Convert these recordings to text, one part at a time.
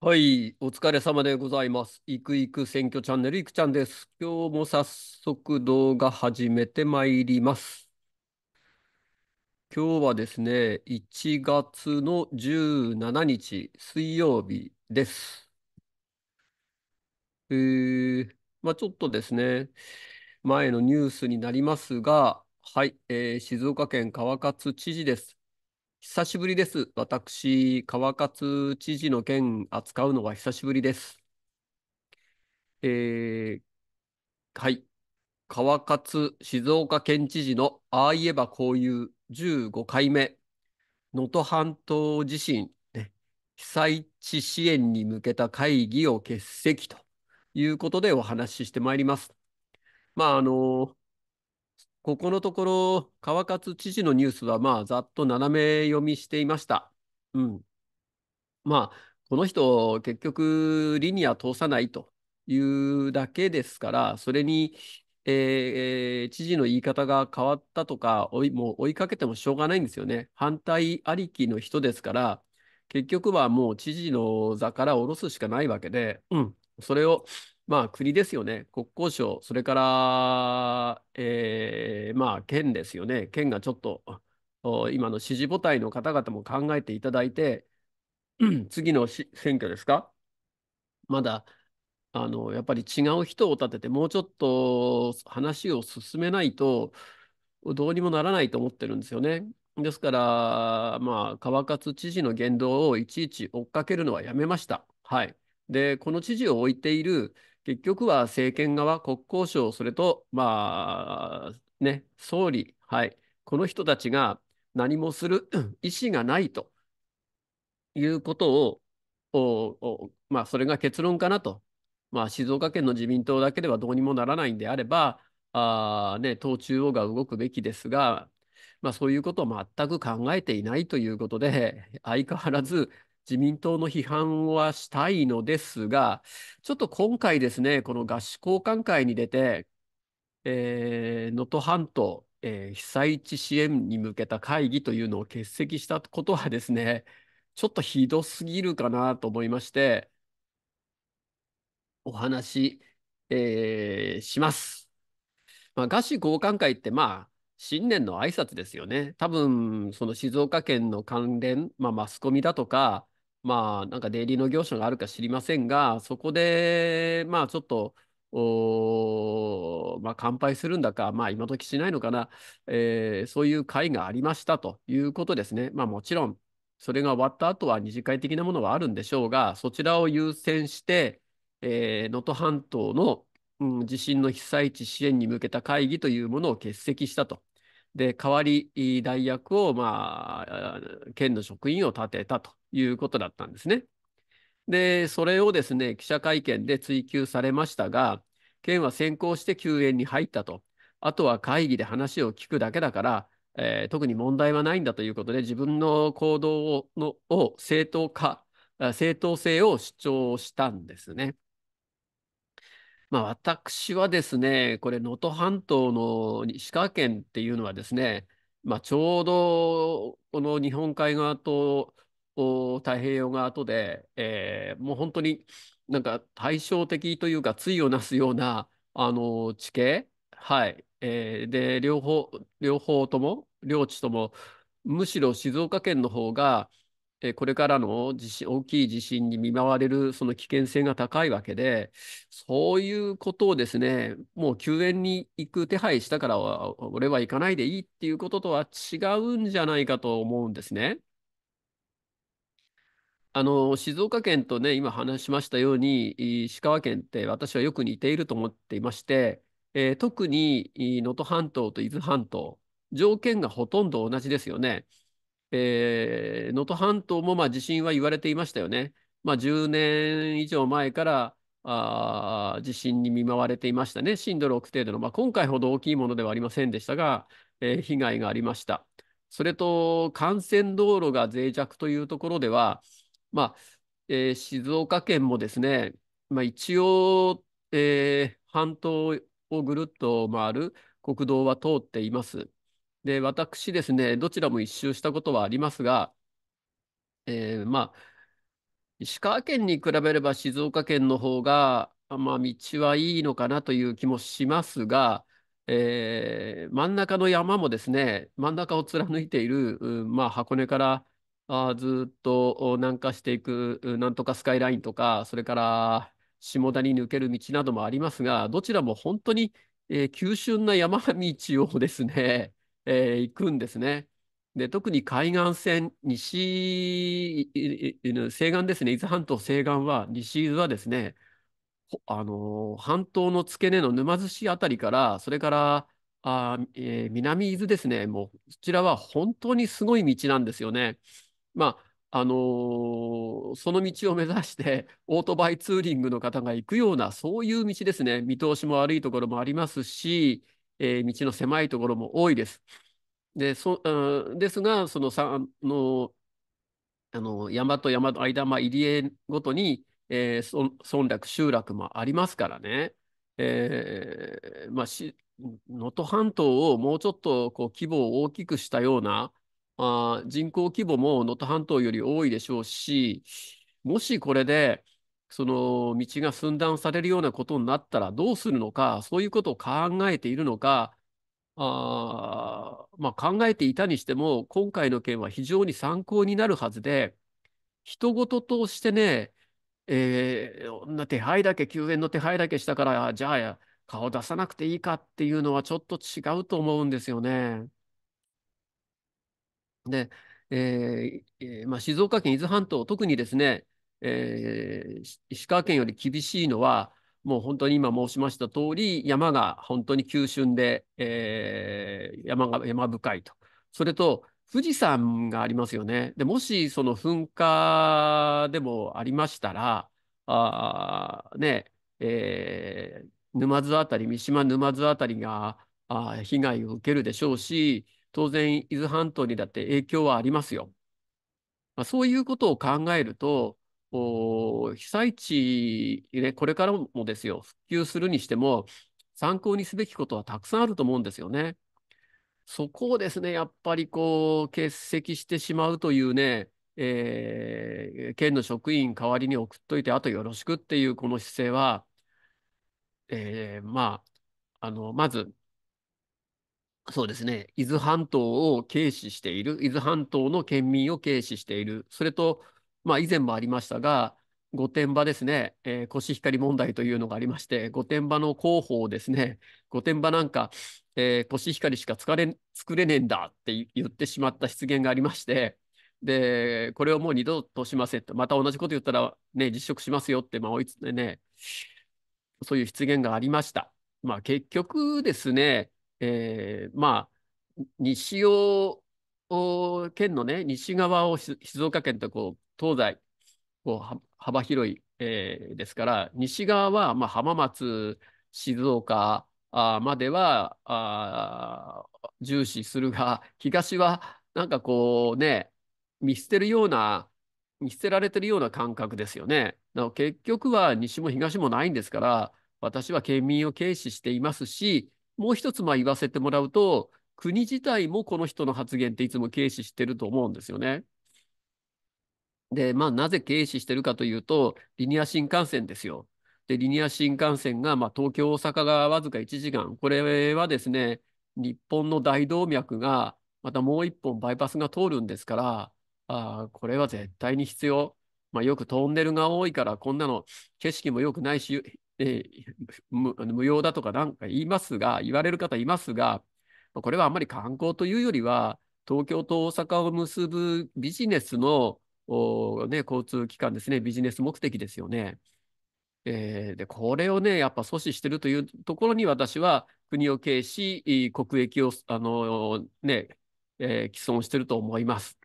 はい、お疲れ様でございます。いくいく選挙チャンネルいくちゃんです。今日も早速動画始めてまいります。今日はですね、1月の17日水曜日です。えー、まあちょっとですね、前のニュースになりますが、はい、えー、静岡県川勝知事です。久しぶりです。私、川勝知事の件扱うのは久しぶりです。えー、はい。川勝静岡県知事のああいえばこういう15回目、能登半島地震、ね、被災地支援に向けた会議を欠席ということでお話ししてまいります。まあ、あの、ここのところ、川勝知事のニュースは、まあ、ざっと斜め読みしていました。うん。まあ、この人、結局、リニア通さないというだけですから、それに、えー、知事の言い方が変わったとか追い、もう追いかけてもしょうがないんですよね。反対ありきの人ですから、結局はもう知事の座から下ろすしかないわけで、うん、それをまあ、国ですよね、国交省、それから、えーまあ、県ですよね、県がちょっと今の支持母体の方々も考えていただいて、次の選挙ですか、まだあのやっぱり違う人を立てて、もうちょっと話を進めないと、どうにもならないと思ってるんですよね。ですから、まあ、川勝知事の言動をいちいち追っかけるのはやめました。はい、で、この知事を置いている結局は政権側、国交省、それと、まあ、ね、総理、はい、この人たちが何もする 意思がないということを、まあ、それが結論かなと。まあ、静岡県の自民党だけではどうにもならないんであれば、あね、党中央が動くべきですが、まあ、そういうことを全く考えていないということで、相変わらず自民党の批判はしたいのですが、ちょっと今回ですね、この合宿交換会に出て、えー、能登半島、えー、被災地支援に向けた会議というのを欠席したことはですね、ちょっとひどすぎるかなと思いまして、お話、えー、します。まあ、賀詞交換会って、まあ、新年の挨拶ですよね。多分、その静岡県の関連、まあ、マスコミだとか、まあ、なんか出入りの業者があるか知りませんが、そこで、まあ、ちょっと、おまあ、乾杯するんだか、まあ、今時しないのかな、えー、そういう会がありましたということですね。まあ、もちろん、それが終わった後は二次会的なものはあるんでしょうが、そちらを優先して、えー、能登半島の、うん、地震の被災地支援に向けた会議というものを欠席したと。で、代わり代役を、まあ、県の職員を立てたということだったんですね。で、それをですね、記者会見で追及されましたが、県は先行して救援に入ったと、あとは会議で話を聞くだけだから、えー、特に問題はないんだということで、自分の行動をのを正当化、正当性を主張したんですね。まあ、私はですね、これ、能登半島の石川県っていうのはですね、まあ、ちょうどこの日本海側と太平洋側とで、えー、もう本当になんか対照的というか、対をなすようなあの地形、はいえー、で両方、両方とも、両地とも、むしろ静岡県の方が、えー、これからの地震大きい地震に見舞われるその危険性が高いわけで、そういうことをですね、もう救援に行く手配したから俺は行かないでいいっていうこととは違うんじゃないかと思うんですね。あの静岡県とね、今話しましたように、石川県って私はよく似ていると思っていまして、えー、特に能登半島と伊豆半島、条件がほとんど同じですよね。えー、能登半島もまあ地震は言われていましたよね。まあ、10年以上前からあ地震に見舞われていましたね。震度6程度の、まあ、今回ほど大きいものではありませんでしたが、えー、被害がありました。それと幹線道路が脆弱というところでは、まあえー、静岡県もですね、まあ、一応、えー、半島をぐるっと回る国道は通っています。で、私ですね、どちらも一周したことはありますが、えー、まあ、石川県に比べれば静岡県の方が、まあ、道はいいのかなという気もしますが、えー、真ん中の山もですね、真ん中を貫いている、うん、まあ、箱根からあずっと南下していくなんとかスカイラインとか、それから下田に抜ける道などもありますが、どちらも本当に、えー、急峻な山道をですね、えー、行くんですね。で特に海岸線、西、西岸ですね、伊豆半島西岸は、西伊豆はですね、あのー、半島の付け根の沼津市あたりから、それからあ、えー、南伊豆ですね、もうこちらは本当にすごい道なんですよね。まああのー、その道を目指して オートバイツーリングの方が行くようなそういう道ですね見通しも悪いところもありますし、えー、道の狭いところも多いです。でそ、ですがそのさのあの山と山の間、まあ、入り江ごとに、えー、村落集落もありますからね。えーまあ、能登半島をもうちょっとこう規模を大きくしたような、あ人口規模も能登半島より多いでしょうし、もしこれで、その道が寸断されるようなことになったらどうするのか、そういうことを考えているのか、あまあ、考えていたにしても、今回の件は非常に参考になるはずで、人事としてね、えー、な手配だけ、救援の手配だけしたから、じゃあ、顔出さなくていいかっていうのはちょっと違うと思うんですよね。で、えーまあ、静岡県伊豆半島、特にですね、えー、石川県より厳しいのは、もう本当に今申しました通り、山が本当に急峻で、えー、山が山深いと。それと富士山がありますよね。でもしその噴火でもありましたら、あね、えー、沼津辺り、三島沼津辺りがあ被害を受けるでしょうし、当然伊豆半島にだって影響はありますよ。まあ、そういうことを考えると、被災地、ね、これからもですよ、復旧するにしても、参考にすべきことはたくさんあると思うんですよね。そこをですね、やっぱりこう、欠席してしまうというね、えー、県の職員代わりに送っといて、あとよろしくっていうこの姿勢は、えー、まあ、あの、まず、そうですね、伊豆半島を軽視している、伊豆半島の県民を軽視している、それと、まあ、以前もありましたが、御殿場ですね、えー、コシヒカリ問題というのがありまして、御殿場の広報ですね、御殿場なんか、えー、コシヒカリしか作れ作れねえんだって言ってしまった失言がありまして、で、これをもう二度としませんと、また同じこと言ったら、ね、実食しますよって、まあ、追いつね、そういう失言がありました。まあ、結局ですね、えー、まあ、西を、県のね、西側を静岡県とこう東西、こう幅広い、えー、ですから、西側は、まあ、浜松、静岡あまではあ重視するが、東はなんかこうね、見捨てるような、見捨てられてるような感覚ですよね。結局は西も東もないんですから、私は県民を軽視していますし、もう一つまあ言わせてもらうと、国自体もこの人の発言っていつも軽視してると思うんですよね。で、まあ、なぜ軽視してるかというと、リニア新幹線ですよ。で、リニア新幹線が、まあ、東京、大阪がわずか1時間、これはですね、日本の大動脈が、またもう一本バイパスが通るんですから、あこれは絶対に必要。まあ、よくトンネルが多いから、こんなの景色も良くないし、えー、無用だとかなんか言いますが、言われる方いますが、これはあんまり観光というよりは、東京と大阪を結ぶビジネスの、ね、交通機関ですね、ビジネス目的ですよね。えー、でこれをね、やっぱ阻止してるというところに私は国を軽視、国益を、あのねえー、既存してると思います。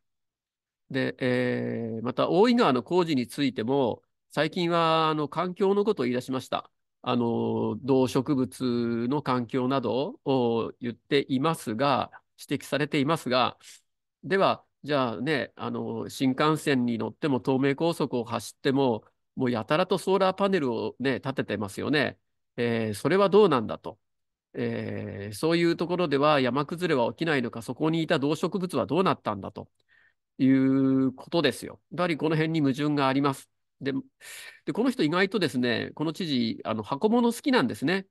で、えー、また大井川の工事についても、最近はあの環境のことを言い出しました。あの動植物の環境などを言っていますが、指摘されていますが、では、じゃあね、あの新幹線に乗っても東名高速を走っても、もうやたらとソーラーパネルを、ね、立ててますよね。えー、それはどうなんだと、えー、そういうところでは山崩れは起きないのか、そこにいた動植物はどうなったんだということですよ。やはりこの辺に矛盾があります。で、でこの人意外とですね、この知事、あの箱物好きなんですね。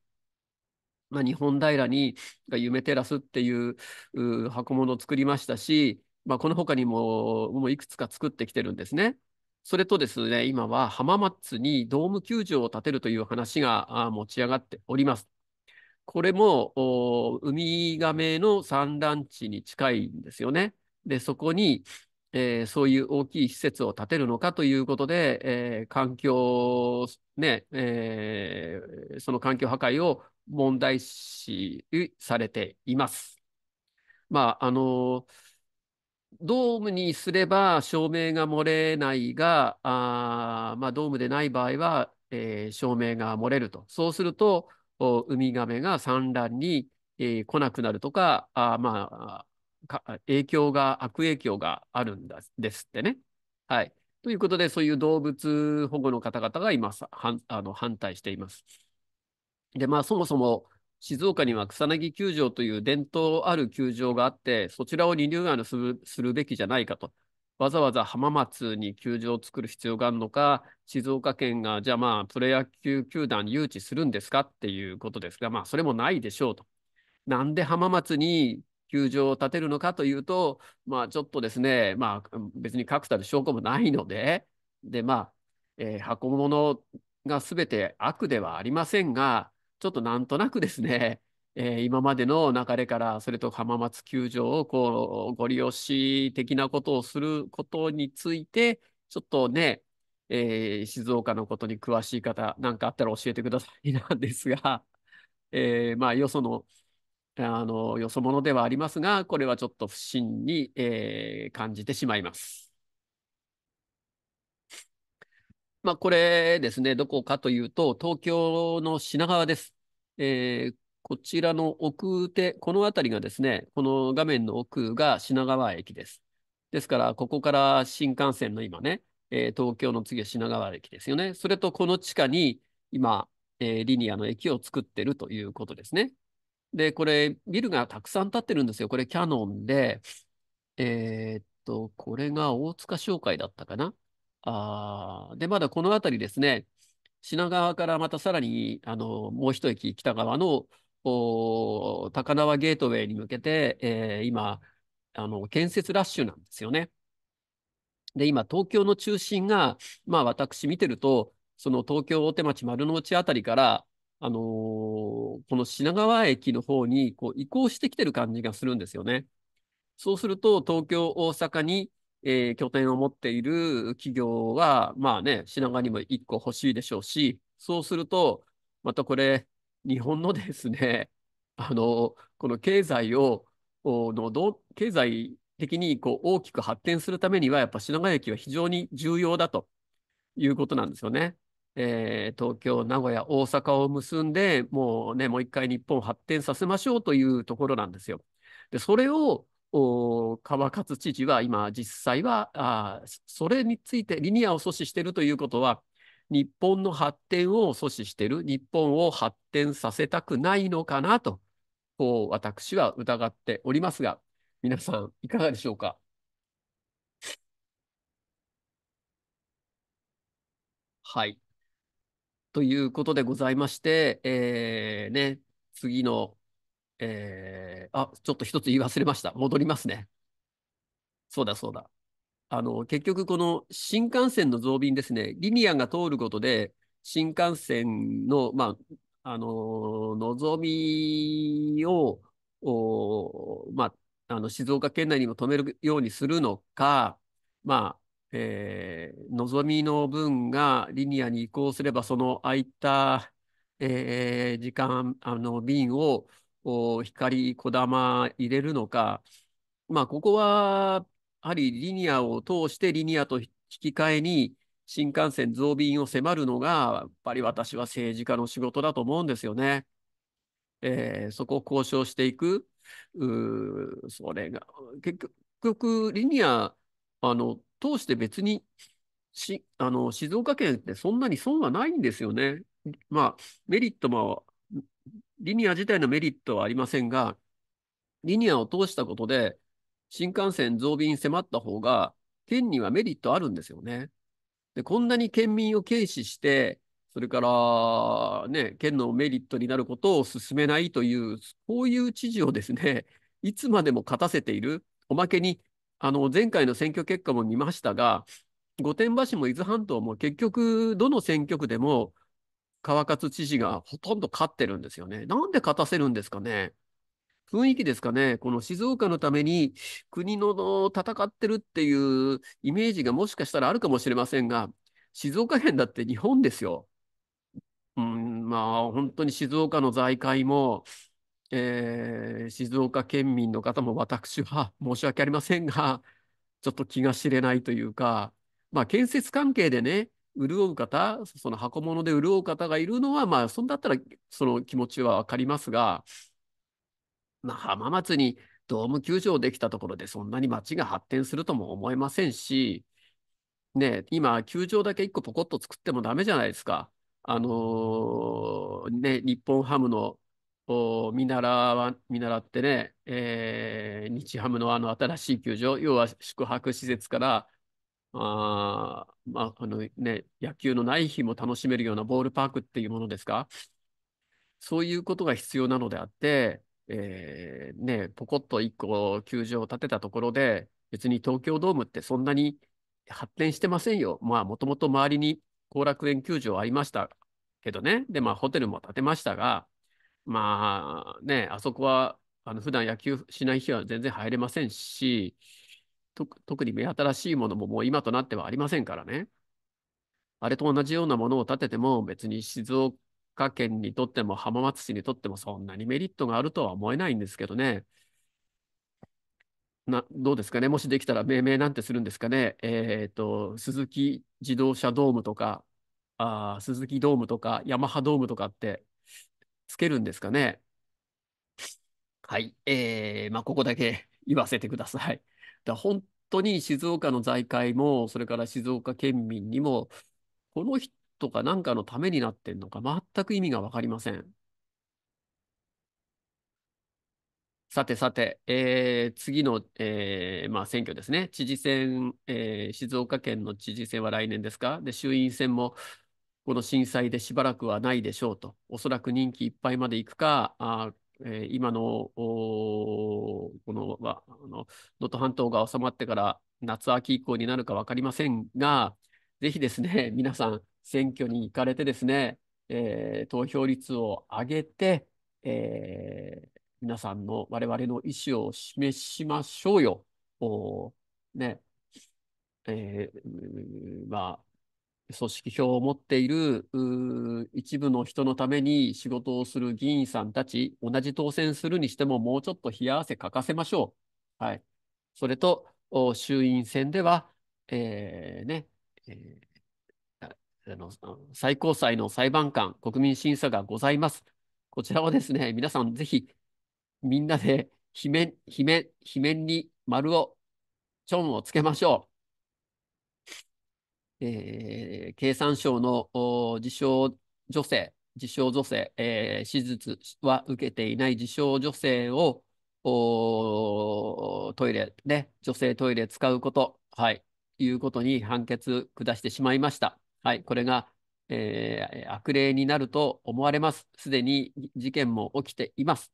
まあ、日本平に夢テラスっていう箱物を作りましたし、まあ、この他にももういくつか作ってきてるんですね。それとですね、今は浜松にドーム球場を建てるという話が持ち上がっております。これもウミガメの産卵地に近いんですよね。で、そこに、えー、そういう大きい施設を建てるのかということで、えー、環境、ね、えー、その環境破壊を問題視されています。まあ、あの、ドームにすれば照明が漏れないが、あまあ、ドームでない場合は、えー、照明が漏れると。そうすると、ウミガメが産卵に、えー、来なくなるとか、あまあ、影響が、悪影響があるんだですってね。はい。ということで、そういう動物保護の方々が今はあの反対しています。で、まあ、そもそも静岡には草薙球場という伝統ある球場があって、そちらをリニューアルするするべきじゃないかと。わざわざ浜松に球場を作る必要があるのか、静岡県がじゃあまあプロ野球球団誘致するんですかっていうことですが、まあそれもないでしょうと。なんで浜松に球場を建てるのかというと、まあ、ちょっとですね、まあ、別に確たる証拠もないので、で、まあ、えー、箱物が全て悪ではありませんが、ちょっとなんとなくですね、えー、今までの流れから、それと浜松球場をこうご利用し的なことをすることについて、ちょっとね、えー、静岡のことに詳しい方、なんかあったら教えてくださいなんですが、えー、まあ、よそのあのよそ者ではありますが、これはちょっと不審に、えー、感じてしまいます。まあ、これですね、どこかというと、東京の品川です。えー、こちらの奥手、この辺りがですね、この画面の奥が品川駅です。ですから、ここから新幹線の今ね、えー、東京の次は品川駅ですよね。それとこの地下に今、えー、リニアの駅を作ってるということですね。で、これ、ビルがたくさん建ってるんですよ。これ、キャノンで、えー、っと、これが大塚商会だったかな。あで、まだこの辺りですね、品川からまたさらに、あの、もう一駅北側の高輪ゲートウェイに向けて、えー、今、あの、建設ラッシュなんですよね。で、今、東京の中心が、まあ、私見てると、その東京大手町丸の内あたりから、あのー、この品川駅の方にこう移行してきてる感じがするんですよね。そうすると、東京、大阪に、えー、拠点を持っている企業は、まあね、品川にも1個欲しいでしょうし、そうすると、またこれ、日本のですね、あの、この経済を、のど経済的にこう大きく発展するためには、やっぱ品川駅は非常に重要だということなんですよね。えー、東京、名古屋、大阪を結んで、もうね、もう一回日本を発展させましょうというところなんですよ。で、それを、川勝知事は今、実際はそれについて、リニアを阻止しているということは、日本の発展を阻止している、日本を発展させたくないのかなと、こう私は疑っておりますが、皆さん、いかがでしょうか。はい。ということでございまして、えー、ね、次の、えー、あ、ちょっと一つ言い忘れました。戻りますね。そうだそうだ。あの、結局この新幹線の増便ですね、リニアが通ることで、新幹線の、まあ、あの望みを、おまあ、あの静岡県内にも止めるようにするのか、まあ、えー、望みの分がリニアに移行すれば、その空いた、えー、時間、あの瓶を光、小玉入れるのか、まあ、ここは、やはりリニアを通してリニアと引き換えに、新幹線増便を迫るのが、やっぱり私は政治家の仕事だと思うんですよね。えー、そこを交渉していく、うそれが、結局、リニア、あの、通して別にしあの静岡県ってそんなに損はないんですよね。まあ、メリットも、リニア自体のメリットはありませんが、リニアを通したことで、新幹線増便迫った方が、県にはメリットあるんですよね。で、こんなに県民を軽視して、それから、ね、県のメリットになることを進めないという、こういう知事をですね、いつまでも勝たせている、おまけにあの前回の選挙結果も見ましたが、御殿場市も伊豆半島も結局、どの選挙区でも川勝知事がほとんど勝ってるんですよね。なんで勝たせるんですかね。雰囲気ですかね、この静岡のために国の戦ってるっていうイメージがもしかしたらあるかもしれませんが、静岡県だって日本ですよ。うん、まあ、本当に静岡の財界も、えー、静岡県民の方も私は申し訳ありませんが、ちょっと気が知れないというか、まあ、建設関係でね、潤う方、その箱物で潤う方がいるのは、まあ、そんだったらその気持ちは分かりますが、まあ、浜松にドーム球場できたところで、そんなに街が発展するとも思えませんし、ね、今、球場だけ1個ポコッと作ってもダメじゃないですか。あのー、ね、日本ハムの見習わ見習ってね、えー、日ハムのあの新しい球場、要は宿泊施設から、あまああのね、野球のない日も楽しめるようなボールパークっていうものですか、そういうことが必要なのであって、えーね、ポコッと1個球場を建てたところで、別に東京ドームってそんなに発展してませんよ。まあ、もともと周りに後楽園球場ありましたけどね、で、まあ、ホテルも建てましたが、まあね、あそこはあの普段野球しない日は全然入れませんし、特に目新しいものももう今となってはありませんからね。あれと同じようなものを建てても別に静岡県にとっても浜松市にとってもそんなにメリットがあるとは思えないんですけどね。などうですかね、もしできたら命名なんてするんですかね、えっ、ー、と、鈴木自動車ドームとか、あ鈴木ドームとか、ヤマハドームとかって、つけるんですかね。はい。えー、まあ、ここだけ 言わせてください。だ本当に静岡の財界も、それから静岡県民にも、この人か何かのためになってんのか、全く意味が分かりません。さてさて、えー、次の、えーまあ、選挙ですね。知事選、えー、静岡県の知事選は来年ですかで、衆院選も、この震災でしばらくはないでしょうと、おそらく任期いっぱいまでいくか、あえー、今のこの能登半島が収まってから夏、秋以降になるか分かりませんが、ぜひですね、皆さん、選挙に行かれてですね、えー、投票率を上げて、えー、皆さんの我々の意思を示しましょうよ。ねえー、まあ組織票を持っている一部の人のために仕事をする議員さんたち、同じ当選するにしてももうちょっと冷や汗かかせましょう。はい、それと、衆院選では、えー、ね、えー、あの最高裁の裁判官、国民審査がございます。こちらはですね、皆さんぜひ、みんなで、罷免、罷免、罷免に丸を、チョンをつけましょう。えー、経産省の自称女性、自称女性、えー、手術は受けていない自称女性をトイレ、ね、女性トイレ使うこと、はい、いうことに判決下してしまいました。はい、これが、えー、悪霊になると思われます。すでに事件も起きています。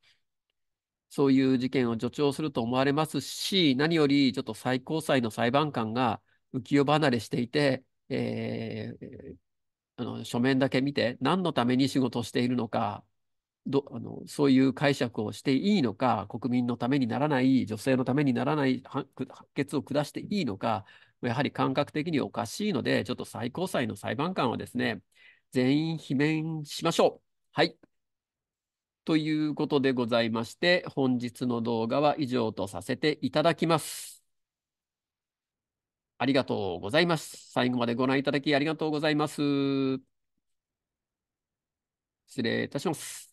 そういう事件を助長すると思われますし、何よりちょっと最高裁の裁判官が浮世離れしていて、えー、あの書面だけ見て、何のために仕事をしているのか、どあのそういう解釈をしていいのか、国民のためにならない、女性のためにならない判決を下していいのか、やはり感覚的におかしいので、ちょっと最高裁の裁判官はですね、全員罷免しましょう。はい。ということでございまして、本日の動画は以上とさせていただきます。ありがとうございます。最後までご覧いただきありがとうございます。失礼いたします。